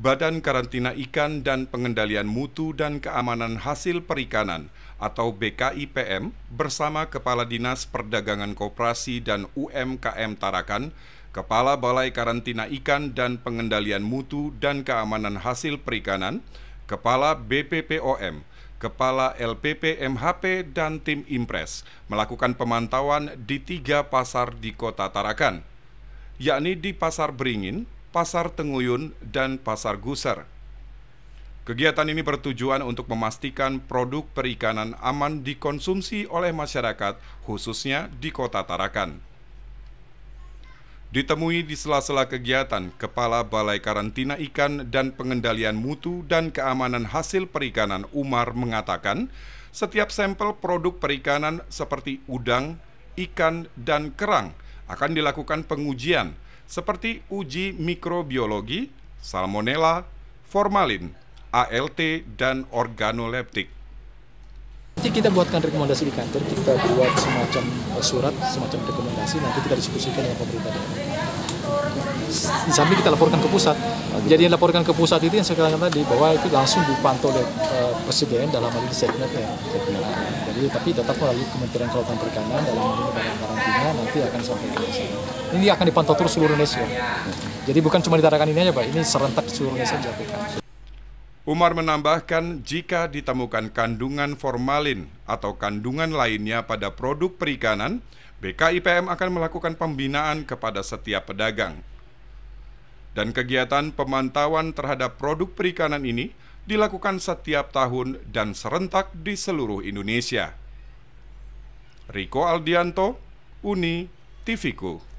Badan Karantina Ikan dan Pengendalian Mutu dan Keamanan Hasil Perikanan atau BKIPM bersama Kepala Dinas Perdagangan Koperasi dan UMKM Tarakan, Kepala Balai Karantina Ikan dan Pengendalian Mutu dan Keamanan Hasil Perikanan, Kepala BPPOM, Kepala LPP MHP dan tim Impres melakukan pemantauan di tiga pasar di kota Tarakan, yakni di Pasar Beringin, Pasar Tenguyun, dan Pasar Gusar. Kegiatan ini bertujuan untuk memastikan produk perikanan aman dikonsumsi oleh masyarakat, khususnya di Kota Tarakan. Ditemui di sela-sela kegiatan, Kepala Balai Karantina Ikan dan Pengendalian Mutu dan Keamanan Hasil Perikanan Umar mengatakan, setiap sampel produk perikanan seperti udang, ikan, dan kerang akan dilakukan pengujian – seperti uji mikrobiologi, salmonella, formalin, ALT, dan organoleptik. Nanti kita buatkan rekomendasi di kantor, kita buat semacam surat, semacam rekomendasi, nanti kita diskusikan dengan pemerintah sambil kita laporkan ke pusat. Jadi yang laporkan ke pusat itu yang saya katakan tadi bahwa itu langsung dipantau oleh uh, presiden dalam hal ini segmennya sendiri tapi tetap melalui Kementerian Kelautan Perikanan dalam barang karantina nanti akan sampai ke sana. Ini akan dipantau terus seluruh Indonesia. Jadi bukan cuma ditarakan ini aja Pak, ini serentak seluruh Indonesia dilakukan. Umar menambahkan jika ditemukan kandungan formalin atau kandungan lainnya pada produk perikanan, BKIPM akan melakukan pembinaan kepada setiap pedagang dan kegiatan pemantauan terhadap produk perikanan ini dilakukan setiap tahun dan serentak di seluruh Indonesia. Riko Aldianto, Uni, TVku.